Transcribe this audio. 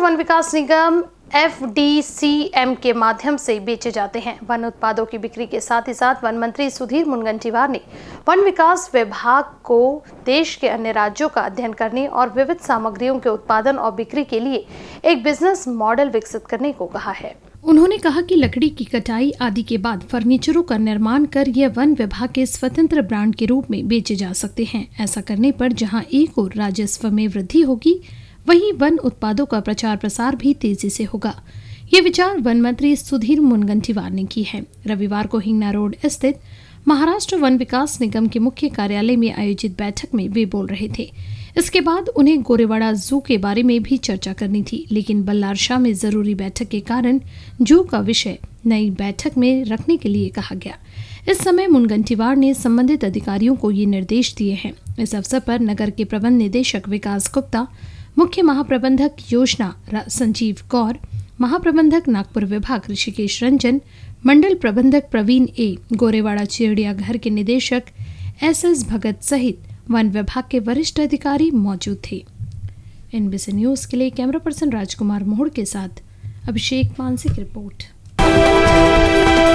one विकास निगम F D C M के माध्यम से बेचे जाते हैं वन उत्पादों की बिक्री के साथ ही साथ वन मंत्री सुधीर मुनगंटीवार ने वन विकास विभाग को देश के अन्य राज्यों का अध्ययन करने और विविध सामग्रियों के उत्पादन और बिक्री के लिए एक बिजनेस मॉडल विकसित करने को कहा है उन्होंने कहा कि लकड़ी की कटाई आदि के बाद फर्नीचरों का निर्माण कर यह वन विभाग के स्वतंत्र ब्रांड के रूप में बेचे जा सकते हैं ऐसा करने पर जहां एक और राजस्व में वृद्धि होगी वहीं वन उत्पादों का प्रचार प्रसार भी तेजी से होगा ये विचार वन मंत्री सुधीर मुनगंटीवार ने की है रविवार को हिंगना रोड स्थित महाराष्ट्र वन विकास निगम के मुख्य कार्यालय में आयोजित बैठक में वे बोल रहे थे इसके बाद उन्हें गोरेवाड़ा जू के बारे में भी चर्चा करनी थी लेकिन बल्लारशाह में जरूरी बैठक के कारण जू का विषय नई बैठक में रखने के लिए कहा गया इस समय मुनगंटीवार ने संबंधित अधिकारियों को ये निर्देश दिए हैं इस अवसर पर नगर के प्रबंध निदेशक विकास गुप्ता मुख्य महाप्रबंधक योजना संजीव कौर महाप्रबंधक नागपुर विभाग ऋषिकेश रंजन मंडल प्रबंधक प्रवीण ए गोरेवाड़ा चिड़ियाघर के निदेशक एस एस भगत सहित वन विभाग के वरिष्ठ अधिकारी मौजूद थे एनबीसी न्यूज के लिए कैमरा पर्सन राजकुमार मोहड़ के साथ अभिषेक मानसिक रिपोर्ट